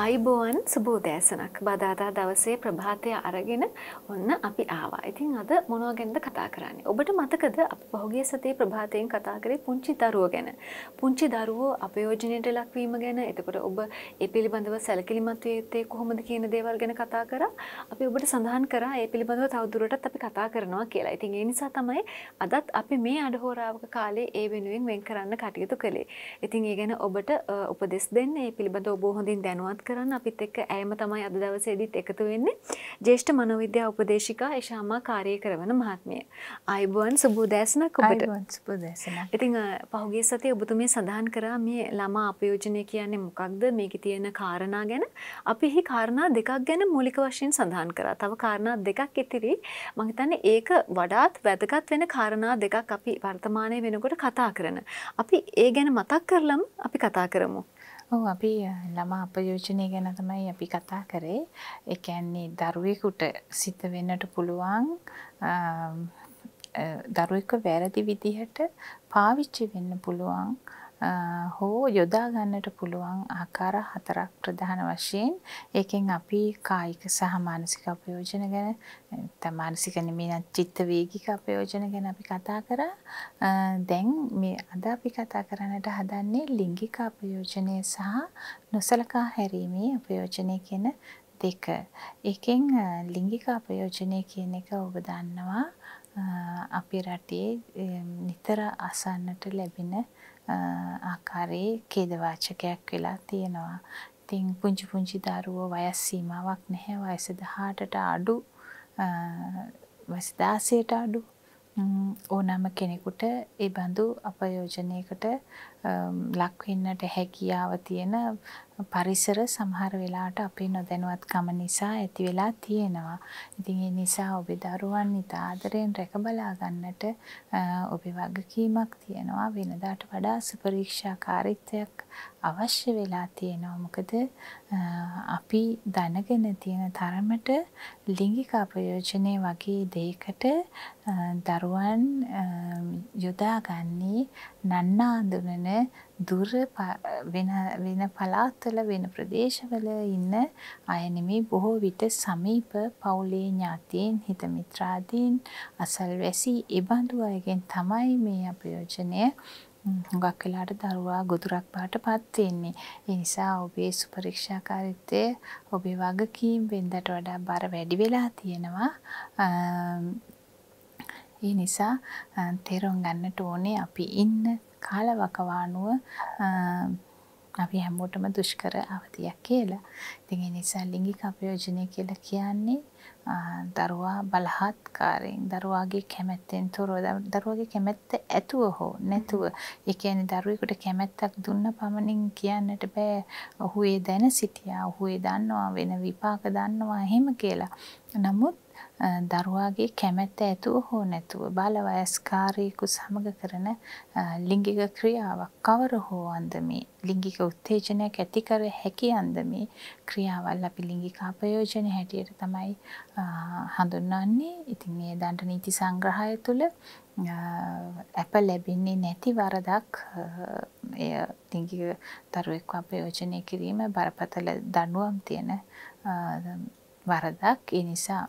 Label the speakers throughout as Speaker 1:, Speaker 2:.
Speaker 1: අයිබෝන් සුබෝදෑසනක් බදාදා දවසේ ප්‍රභාතය අරගෙන ඔන්න අපි ආවා. ඉතින් අද මොනවා ගැනද කතා කරන්නේ. ඔබට මතකද අප පහුගිය සතියේ ප්‍රභාතයෙන් කතා කරේ පුංචි දරුවෝ ගැන. පුංචි දරුවෝ අපයෝජනයට ලක්වීම ගැන, එතකොට ඔබ ඒ පිළිබඳව සැලකිලිමත් වෙත්තේ කොහොමද කියන දේවල් ගැන කතා කරා. අපි ඔබට සඳහන් කරා ඒ පිළිබඳව තවදුරටත් අපි කතා කරනවා කියලා. ඉතින් ඒ නිසා තමයි අදත් අපි මේ අඩහෝරාවක කාලේ ඒ වෙනුවෙන් වෙන් කරන්න කටයුතු කළේ. ඉතින් ඒ ගැන ඔබට උපදෙස් දෙන්න, ඒ පිළිබඳව ඔබ හොඳින් දැනුවත් කරන්න අපිත් එක්ක ඇයම තමයි අද දවසේදීත් එකතු වෙන්නේ ජේෂ්ඨ මනෝවිද්‍යා උපදේශිකා එෂාමා කාර්යය කරන මහත්මිය. අයිබුවන් සුබෝදෑසනක් ඔබට.
Speaker 2: සුබෝදෑසනක්.
Speaker 1: ඉතින් පහුගිය සතියේ ඔබතුමිය සඳහන් කරා මේ ළමා අපයෝජනය කියන්නේ මොකක්ද මේකේ තියෙන කාරණා ගැන. අපි එහි කාරණා දෙකක් ගැන මූලික වශයෙන් සඳහන් කරා. තව කාරණා දෙකක් ඉතිරි මම හිතන්නේ ඒක වඩාත් වැදගත් වෙන කාරණා දෙකක් අපි වර්තමානයේ වෙනකොට කතා කරන.
Speaker 2: අපි ඒ ගැන මතක් කරලම අපි කතා කරමු. ඔව් අපි ළමා අපයෝජනය ගැන තමයි අපි කතා කරේ. ඒ කියන්නේ දරුවෙකුට සිත වෙන්නට පුළුවන් දරුවෙක්ව වැරදි විදිහට පාවිච්චි වෙන්න පුළුවන් හෝ යොදා ගන්නට පුළුවන් ආකාර හතරක් ප්‍රධාන වශයෙන් ඒකෙන් අපි කායික සහ මානසික අපයෝජන ගැන නැත්නම් මානසික නෙමෙයි චිත්ත වේගික අපයෝජන ගැන අපි කතා කරා දැන් මේ අද අපි කතා කරන්නට හදන්නේ ලිංගික අපයෝජනය සහ නොසලකා හැරීමේ අපයෝජනය කියන දෙක ඒකෙන් ලිංගික අපයෝජනය කියන එක ඔබ දන්නවා අපි රටේ නිතර අසන්නට ලැබෙන ආකාරයේ ඛේදවාචකයක් වෙලා තියෙනවා. ඉතින් පුංචි පුංචි දරුවෝ වයස් සීමාවක් නැහැ. වයස 18ට අඩු වයස 16ට අඩු ඕනෑම කෙනෙකුට ඒ බඳු අපයෝජනයකට ලක් වෙන්නට හැකියාව තියෙන පරිසර සමහර වෙලාවට අපේ නොදැනුවත්කම නිසා ඇති වෙලා තියෙනවා. ඉතින් ඒ නිසා ඔබේ දරුවන් ඉතා ආදරයෙන් රැක බලා ගන්නට ඔබේ වගකීමක් තියෙනවා. වෙනදාට වඩා සුපරීක්ෂාකාරීත්වයක් අවශ්‍ය වෙලා තියෙනවා. මොකද අපි දැනගෙන තියෙන තරමට ලිංගික අපයෝජනය වගේ දෙයකට දරුවන් යොදාගන්නේ නන්නා අඳුනන දුර වෙන පලාත්වල වෙන ප්‍රදේශවල ඉන්න අය නෙමේ බොහෝ විට සමීප පවුලේ ඥාතීන් හිතමිත්‍රාදීන් අසල්වැසි ඒ බඳු අයගෙන් තමයි මේ අපයෝජනය හුඟක් වෙලාට දරුවා ගොදුරක් බාට පත් වෙන්නේ. ඒ නිසා ඔබේ සුපරීක්ෂාකාරීත්වය ඔබේ වගකීම් වෙනදට වඩා බර වැඩි වෙලා තියෙනවා. ඒ නිසා තේරුම් ගන්නට ඕනේ අපි ඉන්න කාලවකවානුව අපි හැමෝටම දුෂ්කර අවධියක් කියලා. ඉතින් ඒ නිසා ලිංගික අපයෝජනය කියලා කියන්නේ දරුවා බලහත්කාරයෙන් දරුවාගේ කැමැත්තෙන් තොරව දරුවාගේ කැමැත්ත ඇතුව හෝ නැතුව ඒ කියන්නේ දරුවෙකුට කැමැත්තක් දුන්න පමණින් කියන්නට බෑ ඔහු ඒ දැන සිටියා ඔහු ඒ දන්නවා වෙන විපාක දන්නවා එහෙම කියලා. නමුත් දරුවාගේ කැමැත්ත ඇතුව හෝ නැතුව බාලවයස්කාරයෙකු සමග කරන ලිංගික ක්‍රියාවක් කවර හෝ අන්දමේ ලිංගික උත්තේජනයක් ඇති කර හැකි අන්දමේ ක්‍රියාවල් අපි ලිංගික අපයෝජන හැටියට තමයි හඳුන්වන්නේ. ඉතින් මේ දඬ නීති සංග්‍රහය තුළ අප ලැබෙන්නේ නැති වරදක් එය ලිංගික දරුවෙක්ව අපයෝජනය කිරීම බරපතල දඬුවම් තියෙන වරදක්. ඒ නිසා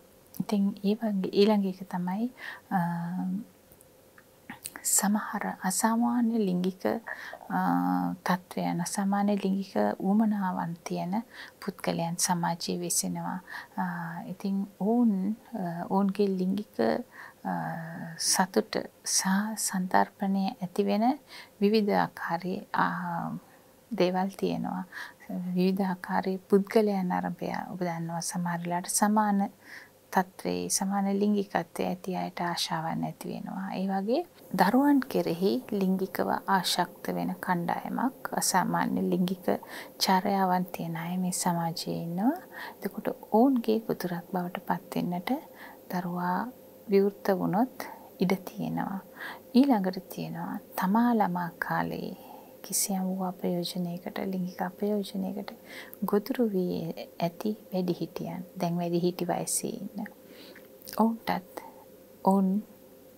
Speaker 2: ඉතින් ඒ වගේ ඊළඟ එක තමයි සමහර අසාමාන්‍ය ලිංගික තත්ත්වයන් අසාමාන්‍ය ලිංගික ඌමනාවන් තියෙන පුද්ගලයන් සමාජයේ වෙසෙනවා. ඉතින් ඔවුන් ඔවුන්ගේ ලිංගික සතුට සහ සන්තර්පණය ඇති වෙන විවිධ ආකාරයේ දේවල් තියෙනවා. විවිධ ආකාරයේ පුද්ගලයන් අරඹයා ඔබ දන්නවා සමහරලාට සමාන තත්ත්වයේ සමාන ලිංගිකත්වය ඇති අයට ආශාවන් ඇති වෙනවා. ඒ වගේ දරුවන් කෙරෙහි ලිංගිකව ආශක්ත වෙන කණ්ඩායමක් අසාමාන්‍ය ලිංගික චර්යාවන් තියෙන අය මේ සමාජයේ ඉන්නවා. එතකොට ඔවුන්ගේ පුතුරක් බවට පත් වෙන්නට දරුවා විවෘත වුණොත් ඉඩ තියෙනවා. ඊළඟට තියෙනවා තමා ළමා කාලයේ කිසියම් වූ අපයෝජනයකට ලිංගික අපයෝජනයකට ගොදුරු වී ඇති වැඩිහිටියන් දැන් වැඩිහිටි වයසේ ඉන්න. ඔවුන්ටත් ඔවුන්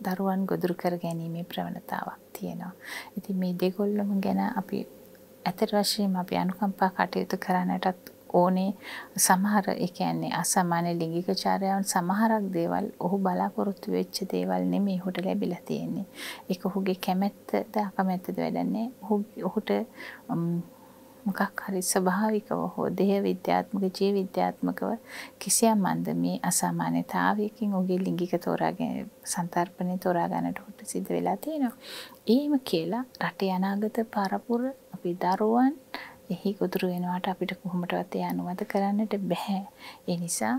Speaker 2: දරුවන් ගොදුරු කර ගැනීමේ ප්‍රවණතාවක් තියෙනවා. ඉතින් මේ දෙගොල්ලම ගැන අපි ඇතර වශයෙන් අපි අනුකම්පා කටයුතු කරන්නටත් ඕනේ සමහර ඒ කියන්නේ අසමාන්‍ය ලිංගික චාර්යාවන් සමහරක් දේවල් ඔහු බලාපොරොත්තු වෙච්ච දේවල් නෙමෙයි ඔහුට ලැබිලා තියෙන්නේ. ඒක ඔහුගේ කැමැත්තද අකමැත්තද වැඩන්නේ. ඔහුට මොකක් හරි ස්වභාවිකව හෝ දේහ විද්‍යාත්මක ජීව විද්‍යාත්මකව කිසියම් මන්දමේ අසාමාන්‍යතාවයකින් ඔහුගේ ලිංගික තෝරාගෙන සන්තර්පණේ තෝරා ගන්නට ඔහුට සිද්ධ වෙලා තියෙනවා. එහෙම කියලා රටේ අනාගත පරපුර අපි දරුවන් එහි ගොදුරු වෙනවාට අපිට කොහොමටවත් ඒ අනුමත කරන්නට බැහැ. ඒ නිසා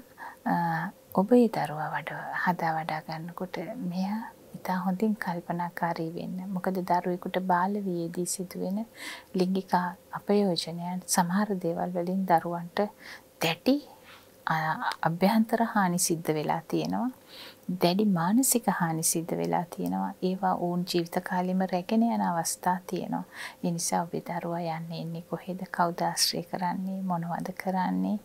Speaker 2: ඔබේ දරුවා වඩ හදා වඩා ගන්නකොට මෙයා ඉතා හොඳින් කල්පනාකාරී වෙන්න. මොකද දරුවෙකුට බාල වියේදී සිදුවෙන ලිංගික අපයෝජනයන් සමහර දේවල් වලින් දරුවන්ට දැටි අභ්‍යන්තර හානි සිද්ධ වෙලා තියෙනවා. දැඩි මානසික හානි සිද්ධ වෙලා තියෙනවා. ඒවා ඔවුන් ජීවිත කාලෙම රැගෙන යන අවස්ථා තියෙනවා. ඒ නිසා ඔබේ දරුවා යන්නේ ඉන්නේ කොහෙද? කවුද ආශ්‍රය කරන්නේ? මොනවද කරන්නේ?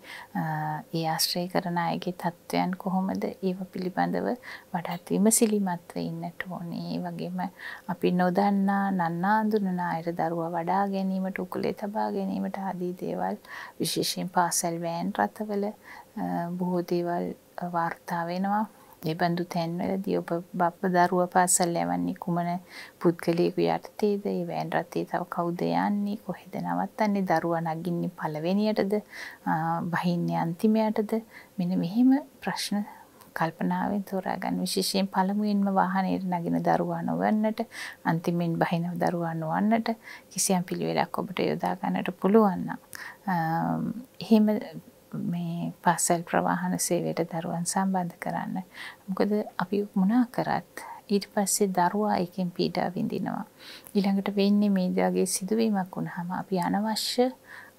Speaker 2: ඒ ආශ්‍රය කරන අයගේ තත්වයන් කොහොමද? ඒව පිළිබඳව වඩාත් විමසිලිමත්ව ඉන්නට ඕනේ. ඒ වගේම අපි නොදන්නා නන්නාඳුනන අයර දරුවා වඩා ගැනීමට උකුලේ තබා ගැනීමට ආදී දේවල් විශේෂයෙන් පාසල් වෑන් රටවල බොහෝ දේවල් වාර්තා වෙනවා. මේ බඳු තැන්වලදී ඔබ බප්ප දරුව පාසල් යවන්නේ කුමන පුද්ගලයෙකු යටතේද? ඒ වෑන් රථයේ තව කවුද යන්නේ? කොහෙද නවත්තන්නේ? දරුවා නගින්නේ පළවෙනියටද? බහින්නේ අන්තිමයටද? මෙන්න මෙහෙම ප්‍රශ්න කල්පනාවෙන් තෝරාගන්න විශේෂයෙන් පළමුවෙන්ම වාහනයට නගින දරුවා නොවන්නට අන්තිමෙන් බහින දරුවා නොවන්නට කිසියම් පිළිවෙලක් ඔබට යොදා ගන්නට පුළුවන් නම් එහෙම මේ පාසල් ප්‍රවාහන සේවයට දරුවන් සම්බන්ධ කරන්න. මොකද අපි මොනා කරත් ඊට පස්සේ දරුවා එකෙන් පීඩා විඳිනවා. ඊළඟට වෙන්නේ මේ දගේ සිදුවීමක් වුණහම අපි අනවශ්‍ය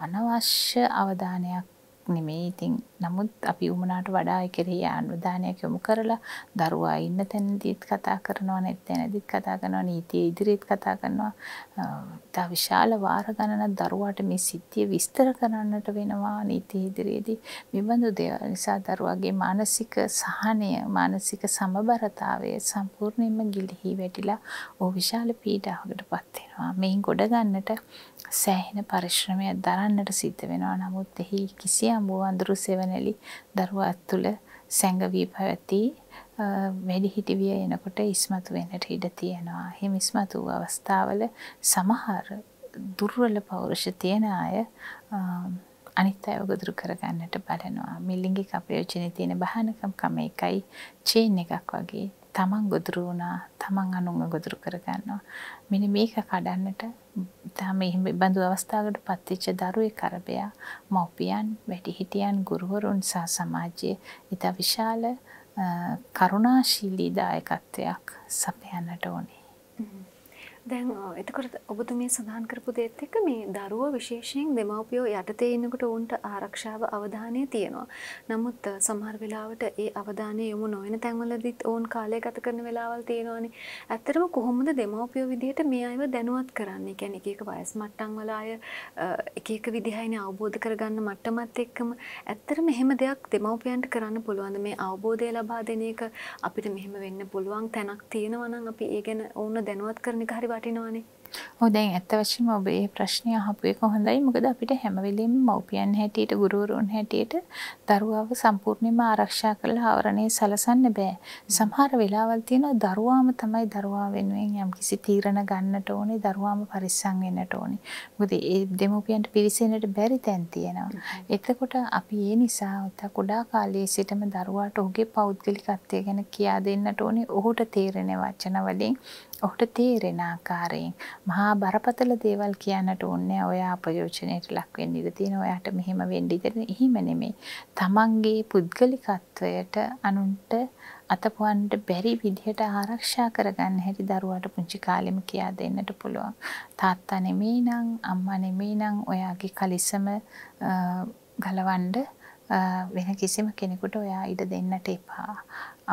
Speaker 2: අනවශ්‍ය අවධානයක් නෙමෙයි ඉතින් නමුත් අපි උමනාට වඩා කෙරෙහි ආනුදානයක් යොමු කරලා දරුවා ඉන්න තැනදීත් කතා කරනවා නැත් තැනදීත් කතා කරනවා නීතිය ඉදිරියේත් කතා කරනවා ඉතා විශාල වාර ගණනක් දරුවාට මේ සිද්ධිය විස්තර කරන්නට වෙනවා නීතිය ඉදිරියේදී විබඳු දේවල් නිසා දරුවාගේ මානසික සහනය මානසික සමබරතාවය සම්පූර්ණයෙන්ම ගිලිහි වැටිලා ඕ විශාල පීඩාවකට පත් වෙනවා මෙයින් ගොඩ ගන්නට සෑහෙන පරිශ්‍රමයක් දරන්නට සිද්ධ වෙනවා නමුත් එහි කිසියම් වූ අඳුරු සෙවණැලි දරුවා තුළ සැඟවී පැවති වැඩිහිටි විය එනකොට ඉස්මතු වෙන්නට ඉඩ තියෙනවා. එහෙම ඉස්මතු වූ අවස්ථාවල සමහර දුර්වල පෞරුෂ තියෙන අය අනිත් අයව දුරු කරගන්නට බලනවා. මිල්ලිංගික අප්‍රයෝජනේ තියෙන බහනකම් කම එකයි චේන් එකක් වගේ තමන් ගොදුරු වුණා තමන් අනුන්ව ගොදුරු කරගන්නවා මෙන්න මේක කඩන්නට තාම එහෙම බඳු අවස්ථාවකට පත්වෙච්ච දරුවේ කරබයා මව්පියන් වැඩිහිටියන් ගුරුවරුන් සහ සමාජයේ ඉතා විශාල කරුණාශීලී දායකත්වයක් සපයන්නට ඕනේ
Speaker 1: දැන් එතකොට ඔබතුමිය සඳහන් කරපු දෙයත් එක්ක මේ දරුව විශේෂයෙන් දෙමව්පියෝ යටතේ ඉන්නකොට ඔවුන්ට ආරක්ෂාව අවධානය තියෙනවා. නමුත් සමහර වෙලාවට ඒ අවධානය යොමු නොවන තැන්වලදීත් ඔවුන් කාලය ගත කරන වෙලාවල් තියෙනවානේ. ඇත්තටම කොහොමද දෙමව්පියෝ විදිහට මේ අයව දැනුවත් කරන්නේ? කියන්නේ එක එක වයස් මට්ටම් වල අය එක එක විදිහයිනේ අවබෝධ කරගන්න මට්ටමත් එක්කම ඇත්තටම එහෙම දෙයක් දෙමව්පියන්ට කරන්න පුළුවන්ද? මේ අවබෝධය ලබා දෙන එක අපිට මෙහෙම වෙන්න පුළුවන් තැනක් තියෙනවා නම් අපි ඒ ගැන ඔවුන් දැනුවත් කරන එක හරි වටිනවානේ
Speaker 2: හොදැන් ඇත්ත වශම ඔබේ ප්‍රශ්නය හපුේ කොහොඳයි මොකද අපිට හැමවෙලීම මවපියන් හැටියට ගුරුවරුන් හැටියට දරුවාව සම්පූර්ණයම ආරක්ෂා කරලා ආවරණය සලසන්න බෑ සමහර වෙලාවල් තියෙනවා දරුවාම තමයි දරුවා වෙනුවෙන් යම් කිසි තීරණ ගන්නට ඕනේ දරුවාම පරිස්සම් වෙන්නට ඕනේ මොකද ඒ දෙමව්පියන්ට පිවිසෙන්නට බැරි තැන් තියෙනවා එතකොට අපි ඒ නිසා කුඩා කාලයේ සිටම දරුවාට ඔහුගේ පෞද්ගලිකත්වය ගැන කියා දෙන්නට ඕනේ ඔහුට තේරෙන වචන වලින් ඔහුට තේරෙන ආකාරයෙන් මහා බරපතල දේවල් කියන්නට ඕනේ ඔයා අපයෝජනයට ලක් වෙන්න ඉඩ තියෙන ඔයාට මෙහෙම වෙන්න ඉඩ තියෙන එහෙම නෙමෙයි. තමන්ගේ පුද්ගලිකත්වයට අනුන්ට අතපුවන්ට බැරි විදිහට ආරක්ෂා කරගන්න හැටි දරුවාට පුංචි කාලෙම කියා දෙන්නට පුළුවන්. තාත්තා නෙමෙයි නම් අම්මා නෙමෙයි නම් ඔයාගේ කලිසම ගලවන්න වෙන කිසිම කෙනෙකුට ඔයා ඉඩ දෙන්නට එපා.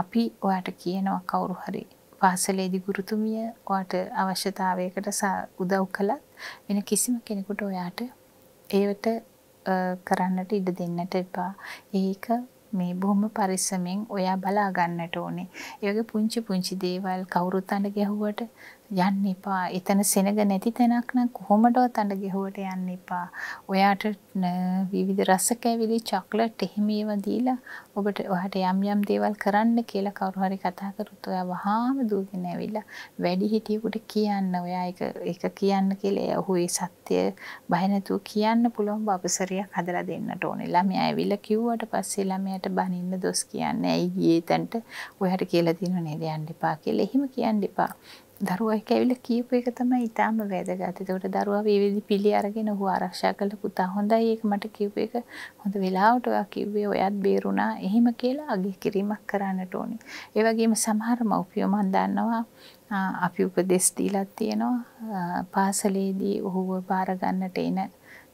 Speaker 2: අපි ඔයාට කියනවා කවුරු හරි පාසලේදී ගුරුතුමිය ඔයාට අවශ්‍යතාවයකට උදව් කළත් වෙන කිසිම කෙනෙකුට ඔයාට ඒවට කරන්නට ඉඩ දෙන්නට එපා. ඒක මේ බොහොම පරිස්සමෙන් ඔයා බලා ගන්නට ඕනේ. ඒ වගේ පුංචි පුංචි දේවල් කවුරුත් අඬ ගැහුවට යන්න එපා. එතන සෙනග නැති තැනක් නම් කොහොමඩවත් අඬ ගෙහුවට යන්න එපා. ඔයාට විවිධ රසකැවිලි, චොක්ලට් එහෙම ඒවා දීලා ඔබට ඔයාට යම් යම් දේවල් කරන්න කියලා කවුරු හරි කතා කරොත් ඔයා වහාම දුවගෙන ඇවිල්ලා වැඩි හිටියෙකුට කියන්න ඔයා ඒක ඒක කියන්න කියලා ඔහු ඒ සත්‍ය බය නැතුව කියන්න පුළුවන් අවසරයක් හදලා දෙන්නට ඕනේ. ළමයා ඇවිල්ලා කිව්වට පස්සේ ළමයාට බනින්න දොස් කියන්නේ ඇයි ගියේ තැනට ඔයාට කියලා දිනව නේද යන්න එපා කියලා. එහෙම කියන්න එපා. දරුවා එක ඇවිල්ලා කියපු එක තමයි ඊටාම වැදගත්. ඒකට දරුවා විවිධ පිළි අරගෙන ඔහු ආරක්ෂා කළ පුතා හොඳයි ඒක මට කියපු එක හොඳ වෙලාවට ඔයා කිව්වේ ඔයත් බේරුණා එහෙම කියලා අගය කිරීමක් කරන්නට ඕනේ. ඒ වගේම සමහර මව්පියෝ මන් දන්නවා අපි උපදෙස් දීලත් තියෙනවා පාසලේදී ඔහුව බාරගන්නට එන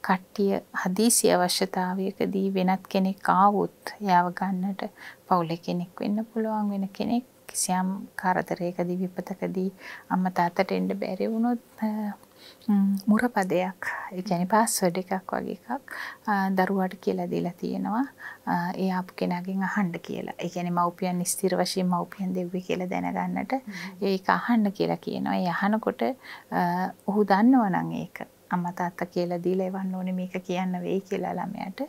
Speaker 2: කට්ටිය හදීසි අවශ්‍යතාවයකදී වෙනත් කෙනෙක් ආවොත් එයාව ගන්නට පවුලේ කෙනෙක් වෙන්න පුළුවන් වෙන කෙනෙක් කිසියම් කරදරයකදී විපතකදී අම්මා තාත්තට එන්න බැරි වුණොත් මුරපදයක් ඒ කියන්නේ පාස්වර්ඩ් එකක් වගේ එකක් දරුවාට කියලා දීලා තියෙනවා ඒ ආපු කෙනාගෙන් අහන්න කියලා. ඒ කියන්නේ මව්පියන් ස්ථිර වශයෙන් මව්පියන් දෙව්වේ කියලා දැනගන්නට ඒක අහන්න කියලා කියනවා. ඒ අහනකොට ඔහු දන්නවනම් ඒක අම්මා තාත්තා කියලා දීලා එවන්න ඕනේ මේක කියන්න වෙයි කියලා ළමයාට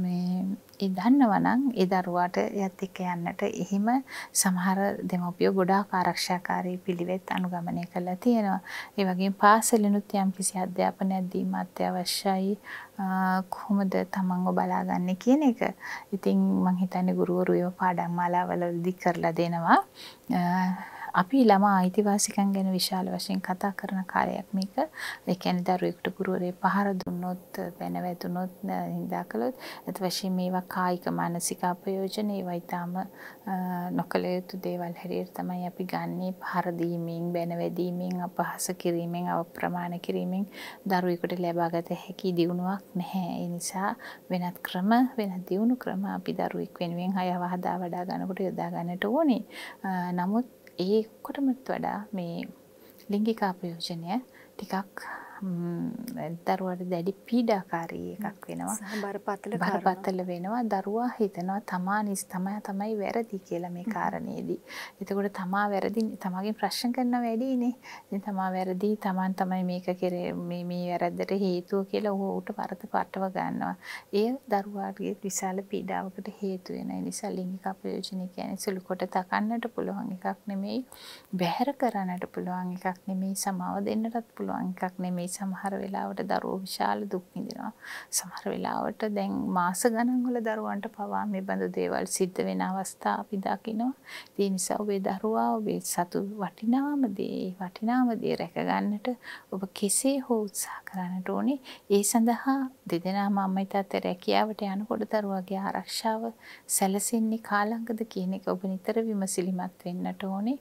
Speaker 2: මේ ඒ දන්නවනම් ඒ දරුවාට එයත් එක්ක යන්නට එහෙම සමහර දෙමව්පියෝ ගොඩාක් ආරක්ෂාකාරී පිළිවෙත් අනුගමනය කරලා තියෙනවා. ඒ වගේම පාසලිනුත් යම්කිසි අධ්‍යාපනයක් දීම අත්‍යවශ්‍යයි. කොහොමද තමන්ව බලාගන්නේ කියන එක. ඉතින් මං හිතන්නේ ගුරුවරු ඒව පාඩම් මාලාවලදී කරලා දෙනවා. අපි ළමා අයිතිවාසිකම් ගැන විශාල වශයෙන් කතා කරන කාලයක් මේක. ඒ කියන්නේ දරුවෙකුට ගුරුවරයෙක් පහර දුන්නොත්, බැනවැදුනොත්, හින්දා කළොත්, ඒත් වශයෙන් මේවා කායික මානසික අපයෝජන ඒවා ඊටාම නොකළ යුතු දේවල් හැටියට තමයි අපි ගන්නේ පහර දීමෙන්, බැනවැදීමෙන්, අපහාස කිරීමෙන්, අප්‍රමාණ කිරීමෙන් දරුවෙකුට ලැබාගත හැකි දියුණුවක් නැහැ. ඒ නිසා වෙනත් ක්‍රම, වෙනත් දියුණු ක්‍රම අපි දරුවෙක් වෙනුවෙන් හයව හදා වඩා ගන්නකොට යොදා ගන්නට ඕනේ. නමුත් ඒකොටමත් වඩා මේ ලිංගිකා ප්‍රයෝජනය ටිකක් දරුවට දැඩි පීඩාකාරී එකක් වෙනවා බරපතල බරපතල වෙනවා දරුවා හිතනවා තමා නිස් තමයි තමයි වැරදි කියලා මේ කාරණේදී. එතකොට තමා වැරදි තමාගෙන් ප්‍රශ්න කරන වැඩිනේ. ඉතින් තමා වැරදි තමන් තමයි මේක කරේ මේ මේ වැරද්දට හේතුව කියලා ඌට වරද පටව ගන්නවා. ඒ දරුවාගේ විශාල පීඩාවකට හේතු වෙන නිසා ලිංගික අපයෝජනය කියන්නේ සුළු කොට තකන්නට පුළුවන් එකක් නෙමෙයි. බැහැර කරන්නට පුළුවන් එකක් නෙමෙයි. සමාව දෙන්නටත් පුළුවන් එකක් නෙමෙයි. නෙමෙයි සමහර වෙලාවට දරුවෝ විශාල දුක් විඳිනවා. සමහර වෙලාවට දැන් මාස ගණන් වල දරුවන්ට පවා මේ බඳු දේවල් සිද්ධ වෙන අවස්ථා අපි දකිනවා. ඒ නිසා ඔබේ දරුවා ඔබේ සතු වටිනාම දේ, වටිනාම දේ රැක ගන්නට ඔබ කෙසේ හෝ උත්සාහ කරන්නට ඕනේ. ඒ සඳහා දෙදෙනා මම්මයි තාත්තා රැකියාවට යනකොට දරුවාගේ ආරක්ෂාව සැලසෙන්නේ කාලංගද කියන එක ඔබ නිතර විමසිලිමත් වෙන්නට ඕනේ.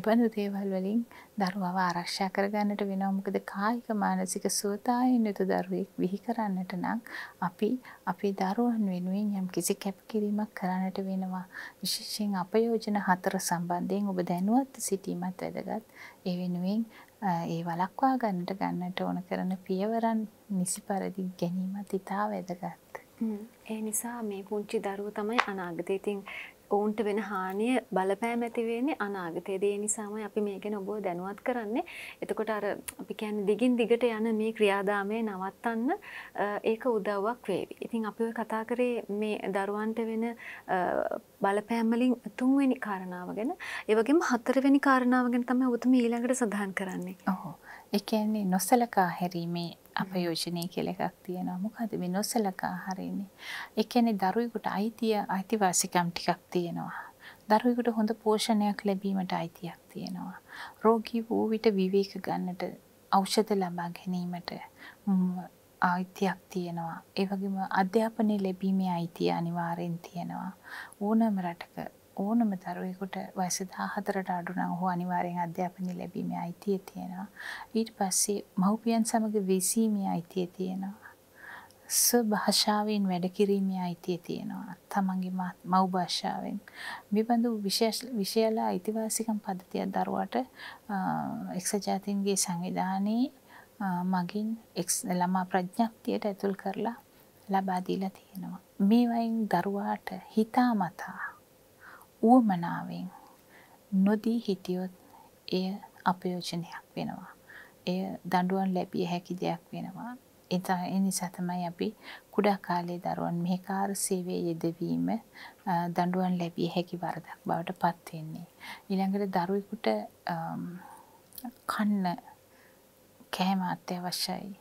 Speaker 2: එබඳු දේවල් වලින් දරුවව ආරක්ෂා කරගන්නට වෙනවා. මොකද කායික මානසික සුවතාවයෙන් යුතු දරුවෙක් විහි කරන්නට නම් අපි අපේ දරුවන් වෙනුවෙන් යම් කිසි කැපකිරීමක් කරන්නට වෙනවා. විශේෂයෙන් අපයෝජන හතර සම්බන්ධයෙන් ඔබ දැනුවත් සිටීමත් වැදගත්. ඒ වෙනුවෙන් ඒ වළක්වා ගන්නට ගන්නට ඕන කරන පියවරන් නිසි පරිදි ගැනීමත් ඉතා වැදගත්.
Speaker 1: ඒ නිසා මේ පුංචි දරුව තමයි අනාගතේ. ඉතින් ඔවුන්ට වෙන හානිය බලපෑම ඇතිවෙන්නේ අනාගතයේදී නිසාමයි අපි මේ ගැන ඔබව දැනුවත් කරන්නේ. එතකොට අර අපි කියන්නේ දිගින් දිගට යන මේ ක්‍රියාදාමය නවත්තන්න ඒක උදව්වක් වේවි. ඉතින් අපි ඔය කතා කරේ මේ දරුවන්ට වෙන බලපෑම් වලින් තුන්වෙනි කාරණාව ගැන. ඒ වගේම හතරවෙනි කාරණාව ගැන තමයි ඔබතුමී ඊළඟට සඳහන් කරන්නේ. ඔව්. ඒ කියන්නේ
Speaker 2: නොසලකා හැරීමේ අපයෝජනය කියල එකක් තියෙනවා මොකද මේ නොසලකා හරින්නේ. එකනෙ දරුවෙකුට අයිතිය අයිතිවාසිකම් ටිකක් තියෙනවා. දරුවෙකුට හොඳ පෝෂණයක් ලැබීමට අයිතියක් තියෙනවා. රෝගී වූ විට විවේක ගන්නට ඖෂධ ලබා ගැනීමට අයිතියක් තියෙනවා. ඒ වගේම අධ්‍යාපනය ලැබීමේ අයිතිය අනිවාර්යෙන් තියෙනවා. ඕනෑම රටක ඕනම දරුවෙකුට වයස 14ට අඩු නම් ඔහු අනිවාර්යෙන් අධ්‍යාපනය ලැබීමේ අයිතිය තියෙනවා. ඊට පස්සේ මව්පියන් සමග විසීමේ අයිතිය තියෙනවා. ස්වභාෂාවෙන් වැඩ කිරීමේ අයිතිය තියෙනවා. තමන්ගේ මව් භාෂාවෙන්. මෙබඳු විශේෂ අයිතිවාසිකම් පද්ධතියක් දරුවාට එක්සත් ජාතීන්ගේ සංවිධානයේ මගින් එක්ස් ළමා ප්‍රඥප්තියට ඇතුල් කරලා ලබා දීලා තියෙනවා. මේ වයින් දරුවාට හිතාමතා වුවමනාවෙන් නොදී හිටියොත් එය අපයෝජනයක් වෙනවා. එය දඩුවන් ලැබිය හැකි දෙයක් වෙනවා. එතා එනිසා තමයි අපි කුඩා කාලේ දරුවන් මෙහෙකාර සේවයේ යෙදවීම දඬුවම් ලැබිය හැකි වරදක් බවට පත් වෙන්නේ. ඊළඟට දරුවෙකුට කන්න කෑම අත්‍යවශ්‍යයි.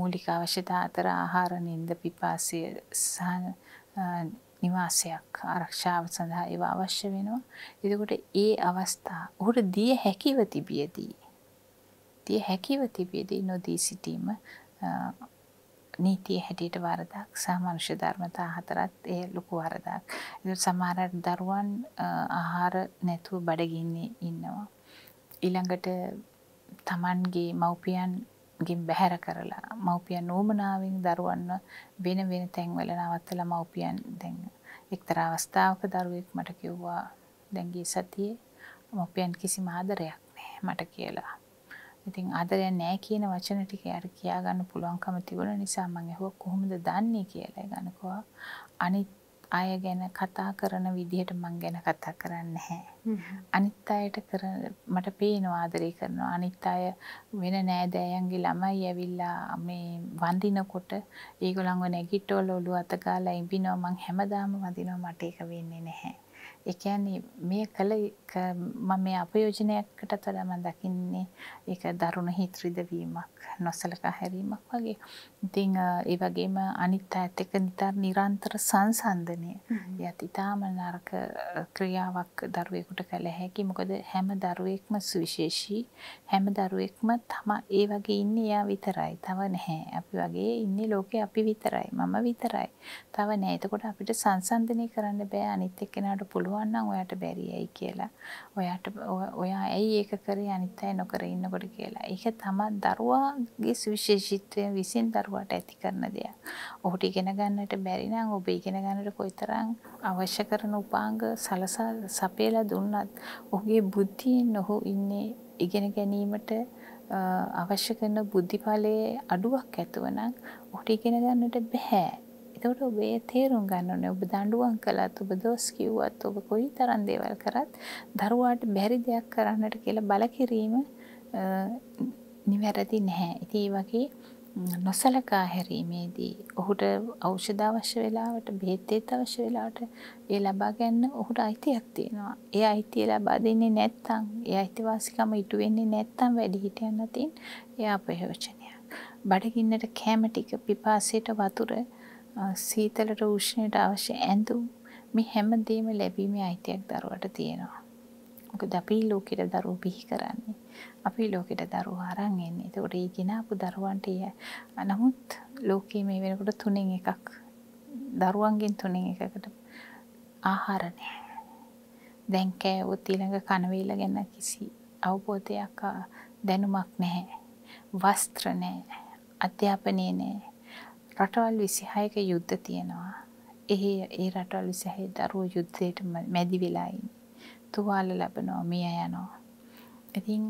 Speaker 2: මූලික අවශ්‍යතා අතර ආහාර, නිින්ද, පිපාසය සහ නිවාසයක් ආරක්ෂාව සඳහා ඒව අවශ්‍ය වෙනවා. එතකොට ඒ අවස්ථා ඔහුට දිය හැකිව තිබියදී දිය හැකිව තිබියදී නොදී සිටීම නීතිය හැටියට වරදක් සාමානුෂ්‍ය ධර්මතා හතරත් ඒ ලොකු වරදක්. ඒ සමහර දරුවන් ආහාර නැතුව බඩගින්නේ ඉන්නවා. ඊළඟට තමන්ගේ මව්පියන් ගින් බැහැර කරලා මව්පියන් නෝමනාවෙන් දරුවන්ව වෙන වෙන තැන්වල නවත්තලා මව්පියන් දැන් එක්තරා අවස්ථාවක දරුවෙක් මට කිව්වා දැන් ගිය සතියේ මව්පියන් කිසිම ආදරයක් නැහැ මට කියලා. ඉතින් ආදරයක් නැහැ කියන වචන ටික යාර කියා ගන්න පුළුවන්කම තිබුණ නිසා මම ඇහුවා කොහොමද දන්නේ කියලා. ඒ ගණකවා අනිත් අය ගැන කතා කරන විදිහට මං ගැන කතා කරන්නේ නැහැ. අනිත් අයට කරන මට පේනවා ආදරේ කරනවා. අනිත් අය වෙන නෑදෑයන්ගේ ළමයි ඇවිල්ලා මේ වඳිනකොට ඒගොල්ලන්ව නැගිටවල ඔළුව අත ගාලා ඉඹිනවා. මං හැමදාම වඳිනවා මට ඒක වෙන්නේ නැහැ. ඒ කියන්නේ මේ කළ මම මේ අපයෝජනයකට තොර මම දකින්නේ ඒක දරුණ හිත් රිදවීමක් නොසලකා හැරීමක් වගේ. ඉතින් ඒ වගේම අනිත් අයත් එක්ක නිතර නිරන්තර සංසන්දනය. යත් ඊටාම නරක ක්‍රියාවක් දරුවෙකුට කළ හැකි. මොකද හැම දරුවෙක්ම සුවිශේෂී. හැම දරුවෙක්ම තම ඒ වගේ ඉන්නේ එයා විතරයි. තව නැහැ. අපි වගේ ඉන්නේ ලෝකේ අපි විතරයි. මම විතරයි. තව නැහැ. එතකොට අපිට සංසන්දනය කරන්න බෑ අනිත් එක්කෙනාට පුළුවන් පුළුවන්නම් ඔයාට බැරි ඇයි කියලා ඔයාට ඔයා ඇයි ඒක කරේ අනිත් අය නොකර ඉන්නකොට කියලා. ඒක තමයි දරුවාගේ සුවිශේෂීත්වය විසින් දරුවාට ඇති කරන දෙයක්. ඔහුට ඉගෙන ගන්නට බැරි නම් ඔබ ඉගෙන ගන්නට කොයිතරම් අවශ්‍ය කරන උපාංග සලසා සපයලා දුන්නත් ඔහුගේ බුද්ධියෙන් ඔහු ඉන්නේ ඉගෙන ගැනීමට අවශ්‍ය කරන බුද්ධිඵලයේ අඩුවක් ඇතුව නම් ඔහුට ඉගෙන ගන්නට බෑ. එතකොට ඔබේ තේරුම් ගන්න ඕනේ ඔබ දඬුවම් කළත් ඔබ දොස් කිව්වත් ඔබ කොයි තරම් දේවල් කරත් දරුවාට බැරි දෙයක් කරන්නට කියලා බලකිරීම නිවැරදි නැහැ. ඉතින් වගේ නොසලකා හැරීමේදී ඔහුට ඖෂධ අවශ්‍ය වෙලාවට බෙහෙත් අවශ්‍ය වෙලාවට ඒ ලබා ගන්න ඔහුට අයිතියක් තියෙනවා. ඒ අයිතිය ලබා දෙන්නේ නැත්නම්, ඒ අයිතිවාසිකම ඉටු වෙන්නේ නැත්නම් වැඩි හිටියන් අතින් එයා ප්‍රයෝජනයක්. බඩගින්නට කැම ටික, පිපාසයට වතුර සීතලට උෂ්ණයට අවශ්‍ය ඇඳුම් මේ හැමදේම ලැබීමේ අයිතියක් දරුවට තියෙනවා. මොකද අපි ලෝකෙට දරුවෝ බිහි කරන්නේ. අපි ලෝකෙට දරුවෝ අරන් එන්නේ. ඒකට ඒ ගෙනාපු දරුවන්ට නමුත් ලෝකයේ මේ වෙනකොට තුනෙන් එකක් දරුවන්ගෙන් තුනෙන් එකකට ආහාර නැහැ. දැන් කෑවොත් ඊළඟ කන වේල ගැන කිසි අවබෝධයක් දැනුමක් නැහැ. වස්ත්‍ර නැහැ. අධ්‍යාපනය නැහැ. රටවල් 26ක යුද්ධ තියෙනවා. එහි ඒ රටවල් 26 දරුවෝ යුද්ධයට මැදි වෙලා තුවාල ලැබනවා, මිය යනවා. ඉතින්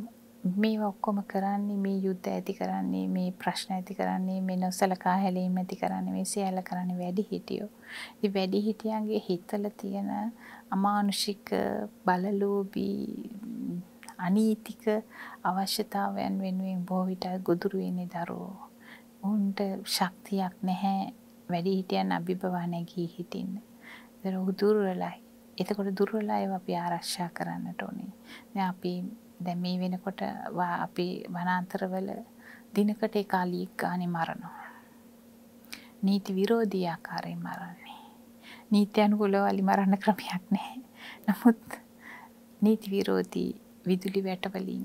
Speaker 2: මේ ඔක්කොම කරන්නේ මේ යුද්ධ ඇති කරන්නේ මේ ප්‍රශ්න ඇති කරන්නේ මේ නොසලකා හැලීම ඇති කරන්නේ මේ සියල්ල කරන්නේ වැඩි හිටියෝ. ඉතින් වැඩි හිටියන්ගේ හිතල තියෙන අමානුෂික බලලෝභී අනීතික අවශ්‍යතාවයන් වෙනුවෙන් බොහෝ විට ගොදුරු වෙන්නේ දරුවෝ. ඔවුන්ට ශක්තියක් නැහැ වැඩි හිටියන් අභිභව නැගී හිටින්න. ඒතර ඔහු දුර්වලයි. එතකොට දුර්වලයි අපි ආරක්ෂා කරන්නට ඕනේ. දැන් අපි දැන් මේ වෙනකොට අපි වනාන්තරවල දිනකට එක අලියෙක් ගානේ මරනවා. නීති විරෝධී ආකාරයෙන් මරන්නේ. නීති අනුකූලව අලි මරන්න ක්‍රමයක් නැහැ. නමුත් නීති විරෝධී විදුලි වැටවලින්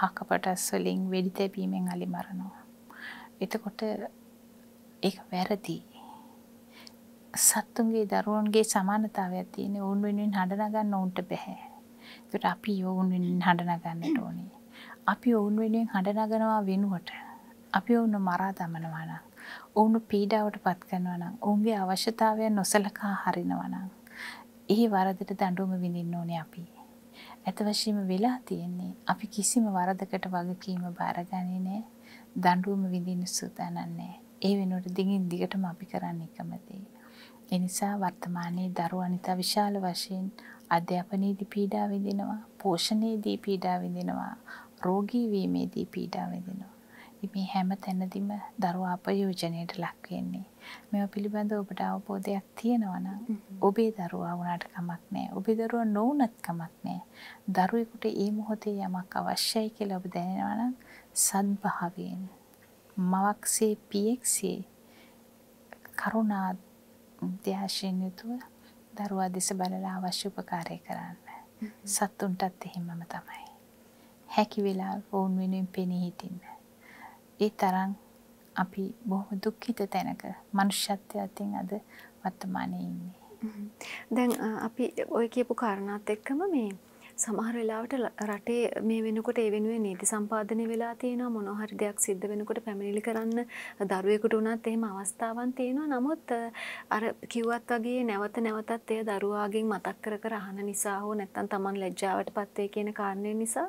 Speaker 2: හකපටස් වලින් වෙඩි තැබීමෙන් අලි මරනවා. එතකොට ඒක වැරදි. සත්තුන්ගේ දරුවන්ගේ සමානතාවයක් තියෙන ඕන් වෙනුවෙන් හඬ නගන්න ඕන්ට බෑ. ඒකට අපි ඕන් වෙනුවෙන් හඬ නගන්නට ඕනේ. අපි ඕන් වෙනුවෙන් හඬ නගනවා වෙනුවට අපි ඕන මරා දමනවා නම් ඔවුන් පීඩාවට පත් කරනවා නම් ඔවුන්ගේ අවශ්‍යතාවයන් නොසලකා හරිනවා නම් ඒ වරදට දඬුවම විඳින්න ඕනේ අපි. ඇත වශයෙන්ම වෙලා තියෙන්නේ අපි කිසිම වරදකට වගකීම බාරගන්නේ නැහැ. දඬුවම විඳින්න සූදානන්නේ. ඒ වෙනුවට දිගින් දිගටම අපි කරන්න එකම දේ. ඒ නිසා වර්තමානයේ දරුවා නිතා විශාල වශයෙන් අධ්‍යාපනයේදී පීඩා විඳිනවා, පෝෂණයේදී පීඩා විඳිනවා, රෝගී වීමේදී පීඩා විඳිනවා. මේ හැම තැනදීම දරුවා අපයෝජනයට ලක් වෙන්නේ. මේවා පිළිබඳව ඔබට අවබෝධයක් තියෙනවා නම් ඔබේ දරුවා වුණාට කමක් නැහැ. ඔබේ දරුවා නොවුණත් කමක් නැහැ. දරුවෙකුට ඒ මොහොතේ යමක් අවශ්‍යයි කියලා ඔබ දැනෙනවා නම් සද්භාවයෙන් මවක්සේ පියෙක්සේ කරුණා අධ්‍යාශයෙන් යුතුව දරුවා දෙස බලලා අවශ්‍ය උපකාරය කරන්න. සත්තුන්ටත් එහෙමම තමයි. හැකි වෙලා ඔවුන් වෙනුවෙන් පෙනී හිටින්න. ඒ තරම් අපි බොහොම දුක්ඛිත තැනක මනුෂ්‍යත්වය අතින් අද වර්තමානයේ ඉන්නේ.
Speaker 1: දැන් අපි ඔය කියපු කාරණාත් එක්කම මේ සමහර වෙලාවට රටේ මේ වෙනකොට ඒ වෙනුවෙන් නීති සම්පාදනය වෙලා තියෙනවා මොනහරි දෙයක් සිද්ධ වෙනකොට පැමිණිලි කරන්න දරුවෙකුට වුණත් එහෙම අවස්ථාවන් තියෙනවා. නමුත් අර කිව්වත් වගේ නැවත නැවතත් එය දරුවාගෙන් මතක් කර කර අහන නිසා හෝ නැත්නම් Taman ලැජ්ජාවටපත් වෙයි කියන කාරණය නිසා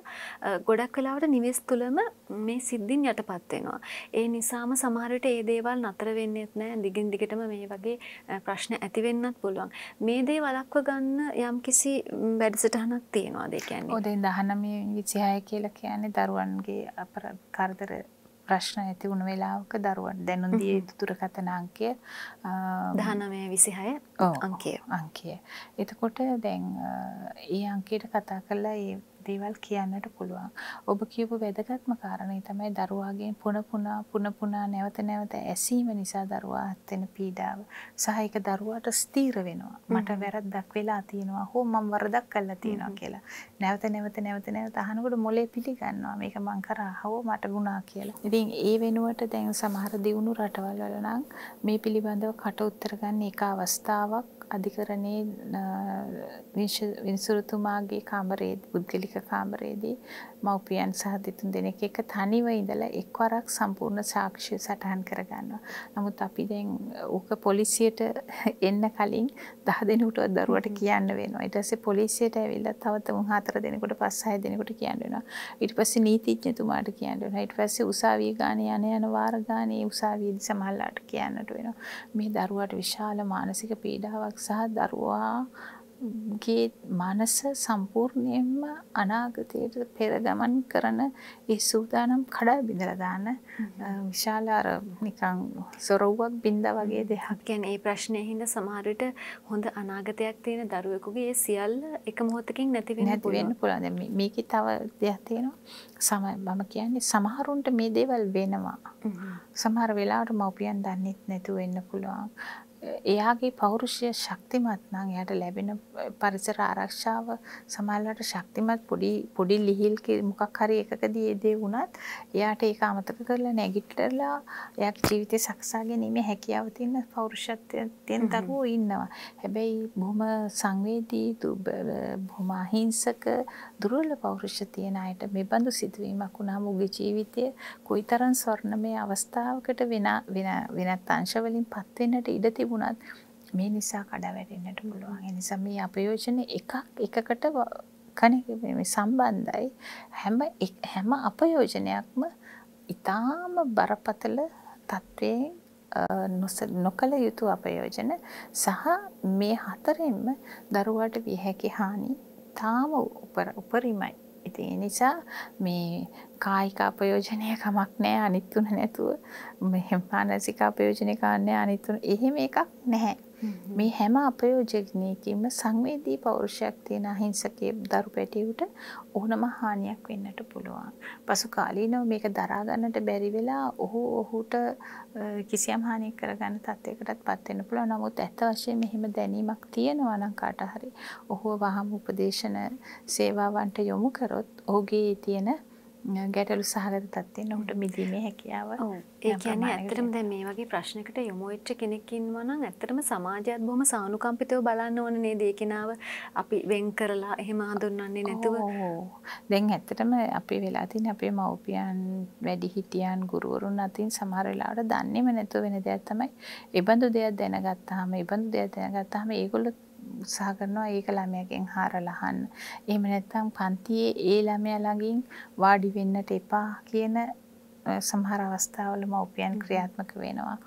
Speaker 1: ගොඩක් වෙලාවට නිවෙස් තුලම මේ සිද්ධින් යටපත් වෙනවා. ඒ නිසාම සමහර විට මේ දේවල් නතර වෙන්නේ නැහැ. දිගින් දිගටම මේ වගේ ප්‍රශ්න ඇති වෙන්නත් පුළුවන්. මේ දේ වළක්ව ගන්න යම්කිසි වැඩසටහනක් තියෙනවා.
Speaker 2: තියෙනවාද කියන්නේ? ඔව් දැන් 19 26 කියලා කියන්නේ දරුවන්ගේ අපර කරදර ප්‍රශ්න ඇති වුණු වෙලාවක දරුවන් දැනුම් දිය යුතු දුරකථන අංකය 19 26 අංකය. අංකය. එතකොට දැන් ඒ අංකයට කතා කරලා ඒ දේවල් කියන්නට පුළුවන්. ඔබ කියපු වැදගත්ම කාරණේ තමයි දරුවාගේ පුන පුනා පුන පුනා නැවත නැවත ඇසීම නිසා දරුවා හත්වෙන පීඩාව. සහ ඒක දරුවාට ස්ථීර වෙනවා. මට වැරද්දක් වෙලා තියෙනවා. හෝ මම වරදක් කළා තියෙනවා කියලා. නැවත නැවත නැවත නැවත අහනකොට මොලේ පිළිගන්නවා. මේක මං කරා හෝ මට වුණා කියලා. ඉතින් ඒ වෙනුවට දැන් සමහර දියුණු රටවල් වල නම් මේ පිළිබඳව කට උත්තර ගන්න එක අවස්ථාවක් අධිකරණයේ විනිසුරුතුමාගේ කාමරයේ පුද්ගලික කාමරයේදී මව්පියන් සහ දෙතුන් දෙනෙක් එක තනිව ඉඳලා එක්වරක් සම්පූර්ණ සාක්ෂිය සටහන් කරගන්නවා. නමුත් අපි දැන් ඕක පොලිසියට එන්න කලින් 10 දෙනෙකුටවත් දරුවට කියන්න වෙනවා. ඊට පස්සේ පොලිසියට ඇවිල්ලා තව තුන් හතර දෙනෙකුට පස් හය දෙනෙකුට කියන්න වෙනවා. ඊට පස්සේ නීතිඥතුමාට කියන්න වෙනවා. ඊට පස්සේ උසාවිය ගානේ යන යන වාර ගානේ උසාවියේදී සමහරලාට කියන්නට වෙනවා. මේ දරුවාට විශාල මානසික පීඩාවක් සහ දරුවා ගේ මනස සම්පූර්ණයෙන්ම අනාගතයට පෙර ගමන් කරන ඒ සූදානම් කඩා බිඳලා දාන විශාල අර නිකන් සොරවුවක් බින්දා වගේ දෙයක්. කියන්නේ මේ ප්‍රශ්නේ
Speaker 1: හින්දා සමහර විට හොඳ අනාගතයක් තියෙන දරුවෙකුගේ ඒ සියල්ල එක මොහොතකින් නැති වෙන්න පුළුවන්. නැති වෙන්න
Speaker 2: පුළුවන්. දැන් මේකේ තව දෙයක් තියෙනවා. සම මම කියන්නේ සමහරුන්ට මේ දේවල් වෙනවා. සමහර වෙලාවට මව්පියන් දන්නෙත් නැතුව වෙන්න පුළුවන්. එයාගේ පෞරුෂය ශක්තිමත් නම් එයාට ලැබෙන පරිසර ආරක්ෂාව සමාජලට ශක්තිමත් පොඩි පොඩි ලිහිල් මොකක් හරි එකකදී ඒ දේ වුණත් එයාට ඒක අමතක කරලා නැගිටලා එයාගේ ජීවිතේ සකසා ගැනීමේ හැකියාව තියෙන පෞරුෂත්වයෙන් දරුවෝ ඉන්නවා. හැබැයි බොහොම සංවේදී බොහොම අහිංසක දුර්වල පෞරුෂය තියෙන අයට මේ බඳු සිදුවීමක් වුණාම උගේ ජීවිතය කොයිතරම් ස්වර්ණමය අවස්ථාවකට වෙන වෙන වෙනත් අංශවලින්පත් වෙන්නට ඉඩ තිබුණත් මේ නිසා කඩාවැටෙන්නට පුළුවන්. ඒ නිසා මේ අපයෝජන එකක් එකකට කණේ සම්බන්ධයි. හැම හැම අපයෝජනයක්ම ඊටාම බරපතල තත්වයේ නොකල යුතු අපයෝජන සහ මේ හතරෙන්ම දරුවාට විය හැකි හානි ඉතාම උපරිමයි. ඉතින් ඒ නිසා මේ කායික අපයෝජනය කමක් නෑ අනිත් තුන නැතුව මෙහෙම මානසික අපයෝජනය කන්නේ අනිත් තුන. එහෙම එකක් නැහැ. මේ හැම අපයෝජනයකින්ම සංවේදී පෞරුෂයක් තියෙන අහිංසකයේ දරු පැටියට ඕනම හානියක් වෙන්නට පුළුවන්. පසු කාලීනව මේක දරා ගන්නට බැරි වෙලා ඔහු ඔහුට කිසියම් හානියක් කරගන්න තත්යකටත් පත් වෙන්න පුළුවන්. නමුත් ඇත්ත වශයෙන්ම මෙහෙම දැනීමක් තියෙනවා නම් කාට හරි ඔහුව වහම උපදේශන සේවාවන්ට යොමු කරොත් ඔහුගේ තියෙන ගැටලු සහගත තත්ත්වයෙන් ඔහුට මිදීමේ හැකියාව. ඔව්. ඒ කියන්නේ ඇත්තටම
Speaker 1: දැන් මේ වගේ ප්‍රශ්නකට යොමු වෙච්ච කෙනෙක් ඉන්නවා නම් ඇත්තටම සමාජයත් බොහොම සානුකම්පිතව බලන්න ඕන නේද ඒ කෙනාව අපි වෙන් කරලා එහෙම හඳුන්වන්නේ
Speaker 2: නැතුව. දැන් ඇත්තටම අපි වෙලා තියෙන අපේ මව්පියන්, වැඩිහිටියන්, ගුරුවරුන් අතින් සමහර වෙලාවට දන්නේම නැතුව වෙන දෙයක් තමයි. ඒබඳු දෙයක් දැනගත්තාම, ඒබඳු දෙයක් දැනගත්තාම ඒගොල්ලෝ උත්සාහ කරනවා ඒක ළමයාගෙන් හාරලා අහන්න. එහෙම නැත්නම් පන්තියේ ඒ ළමයා ළඟින් වාඩි වෙන්නට එපා කියන සමහර අවස්ථාවල මව්පියන් ක්‍රියාත්මක වෙනවා.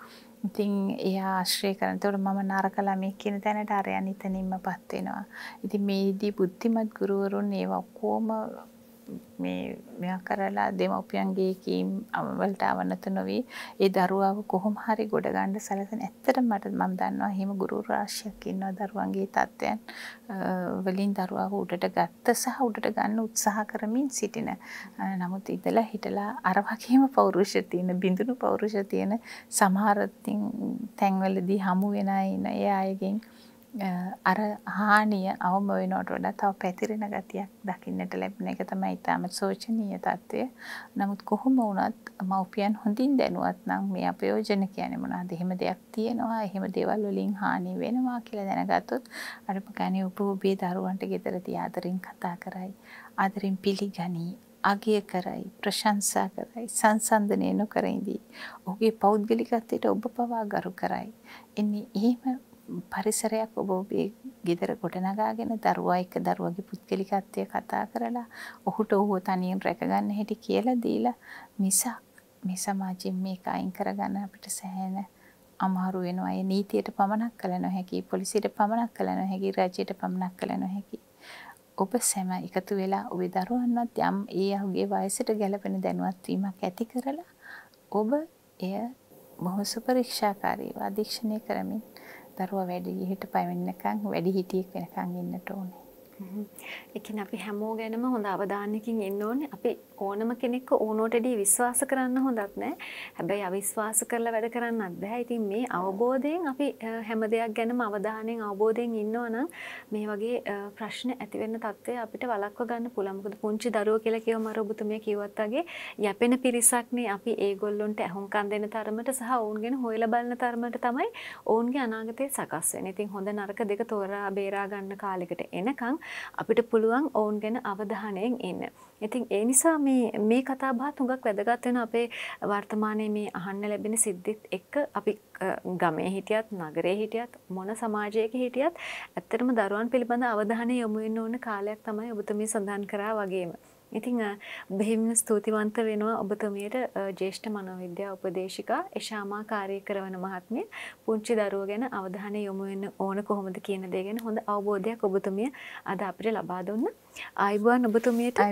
Speaker 2: ඉතින් එයා ආශ්‍රය කරන. ඒතකොට මම නරක ළමෙක් කියන තැනට අරයන් ඉතනින්මපත් වෙනවා. ඉතින් මේදී බුද්ධිමත් ගුරුවරුන් ඒව කොහොම මේ මෙයා කරලා දෙමව්පියන්ගේ කීම් වලට අවනත නොවි ඒ දරුවාව කොහොම හරි ගොඩ ගන්න සැලසෙන ඇත්තටම මට මම දන්නවා එහෙම ගුරු රාශියක් ඉන්නවා දරුවන්ගේ තත්ත්වයන් වලින් දරුවාව උඩට ගත්ත සහ උඩට ගන්න උත්සාහ කරමින් සිටින නමුත් ඉඳලා හිටලා අර වගේම පෞරුෂය තියෙන බිඳුණු පෞරුෂය තියෙන සමහර තැන්වලදී හමු වෙන අය ඉන ඒ අයගෙන් අර හානිය අවම වෙනවට වඩා තව පැතිරෙන ගතියක් දකින්නට ලැබෙන එක තමයි ඊටම සෝචනීය తত্ত্বය. නමුත් කොහොම වුණත් මව්පියන් හොඳින් දැනුවත් නම් මේ අපයෝජන කියන්නේ මොනවද? එහෙම දෙයක් තියෙනවා, එහෙම දේවල් වලින් හානි වෙනවා කියලා දැනගත්තොත් අර මගානේ උපෝබිය දරුවන්ට ගෙදර තිය ආදරෙන් කතා කරයි, ආදරෙන් පිළිගනී, අගය කරයි, ප්‍රශංසා කරයි, සංසන්දනය නොකර ඉඳී. ඔහුගේ පෞද්ගලිකත්වයට ඔබ පවා ගරු කරයි. එන්නේ එහෙම පරිසරයක් ඔබ ඔබේ ගෙදර ගොඩනගාගෙන දරුවා එක්ක දරුවගේ පුද්ගලිකත්වය කතා කරලා ඔහුට ඔහුව තනියෙන් රැකගන්න හැටි කියලා දීලා මිසක් මේ සමාජයෙන් මේක අයින් කරගන්න අපිට සෑහෙන අමාරු වෙනවා. ඒ නීතියට පමණක් කළ නොහැකි, පොලිසියට පමණක් කළ නොහැකි, රජයට පමණක් කළ නොහැකි. ඔබ සැම එකතු වෙලා ඔබේ දරුවන්වත් යම් ඒ අහුගේ වයසට ගැලපෙන දැනුවත් වීමක් ඇති කරලා ඔබ එය බොහොම සුපරීක්ෂාකාරීව අධීක්ෂණය කරමින් දරුවා වැඩි ගිහිට පවෙන්නකම් වැඩි හිටියෙක් වෙනකම් ඉන්නට ඕනේ.
Speaker 1: එකන අපි හැමෝ ගැනම හොඳ අවධානයකින් ඉන්න ඕනේ. අපි ඕනම කෙනෙක්ව ඕනෝටදී විශ්වාස කරන්න හොඳත් නෑ. හැබැයි අවිශ්වාස කරලා වැඩ කරන්නත් බෑ. ඉතින් මේ අවබෝධයෙන් අපි හැම දෙයක් ගැනම අවධානයෙන් අවබෝධයෙන් ඉන්නවා නම් මේ වගේ ප්‍රශ්න ඇති වෙන්න තත්ත්වය අපිට වළක්ව ගන්න පුළුවන්. මොකද පුංචි දරුවෝ කියලා කියවම අර ඔබතුමිය කිව්වත් වගේ යැපෙන පිරිසක්නේ අපි ඒගොල්ලොන්ට ඇහුම්කන් දෙන තරමට සහ ඔවුන් ගැන හොයලා බලන තරමට තමයි ඔවුන්ගේ අනාගතය සකස් වෙන්නේ. ඉතින් හොඳ නරක දෙක තෝරා බේරා ගන්න කාලෙකට එනකන් අපිට පුළුවන් ඔවුන් ගැන අවධානයෙන් ඉන්න. ඉතින් ඒ නිසා මේ මේ කතා බහ තුඟක් වැදගත් වෙන අපේ වර්තමානයේ මේ අහන්න ලැබෙන සිද්ධිත් එක්ක අපි ගමේ හිටියත් නගරේ හිටියත් මොන සමාජයක හිටියත් ඇත්තටම දරුවන් පිළිබඳ අවධානය යොමු වෙන්න ඕන කාලයක් තමයි ඔබතුමී සඳහන් කරා වගේම ඉතින් බෙහෙවින් ස්තුතිවන්ත වෙනවා ඔබතුමියට ජේෂ්ඨ මනෝවිද්‍යා උපදේශිකා එෂාමා කාර්ය කරන මහත්මිය පුංචි දරුවෝ ගැන අවධානය යොමු වෙන්න ඕන කොහොමද කියන දේ ගැන හොඳ අවබෝධයක් ඔබතුමිය අද අපිට ලබා දුන්නා. ආයුබෝවන් ඔබතුමියට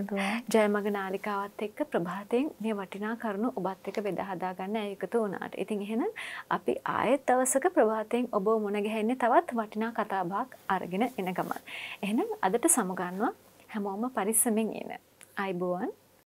Speaker 1: ජයමග නාලිකාවත් එක්ක ප්‍රභාතයෙන් මේ වටිනා කරුණු ඔබත් එක්ක බෙදා හදා ගන්න එකතු වුණාට. ඉතින් එහෙනම් අපි ආයෙත් දවසක ප්‍රභාතයෙන් ඔබව මුණ ගැහෙන්නේ තවත් වටිනා කතාබහක් අරගෙන එන ගමන්. එහෙනම් අදට සමුගන්නවා හැමෝම පරිස්සමෙන් ඉන්න. අයිබෝන්